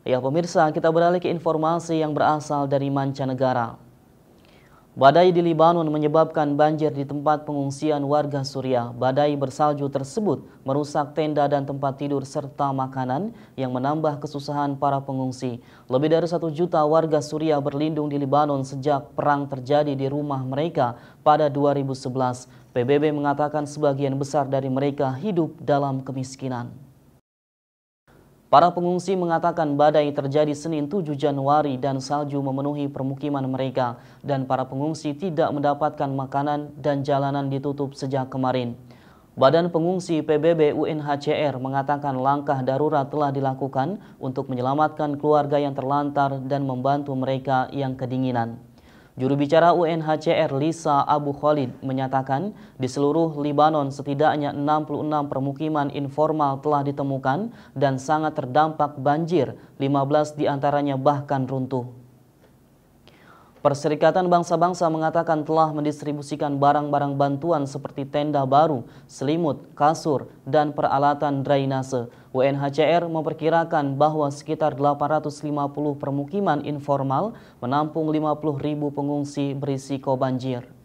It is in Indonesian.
Ya pemirsa, kita beralih ke informasi yang berasal dari mancanegara. Badai di Libanon menyebabkan banjir di tempat pengungsian warga Suriah. Badai bersalju tersebut merusak tenda dan tempat tidur serta makanan yang menambah kesusahan para pengungsi. Lebih dari satu juta warga Suriah berlindung di Libanon sejak perang terjadi di rumah mereka pada 2011. PBB mengatakan sebagian besar dari mereka hidup dalam kemiskinan. Para pengungsi mengatakan badai terjadi Senin 7 Januari dan salju memenuhi permukiman mereka dan para pengungsi tidak mendapatkan makanan dan jalanan ditutup sejak kemarin. Badan Pengungsi PBB UNHCR mengatakan langkah darurat telah dilakukan untuk menyelamatkan keluarga yang terlantar dan membantu mereka yang kedinginan. Juru bicara UNHCR Lisa Abu Khalid menyatakan di seluruh Lebanon setidaknya 66 permukiman informal telah ditemukan dan sangat terdampak banjir, 15 diantaranya bahkan runtuh. Perserikatan Bangsa-Bangsa mengatakan telah mendistribusikan barang-barang bantuan seperti tenda baru, selimut, kasur, dan peralatan drainase. UNHCR memperkirakan bahwa sekitar 850 permukiman informal menampung 50 ribu pengungsi berisiko banjir.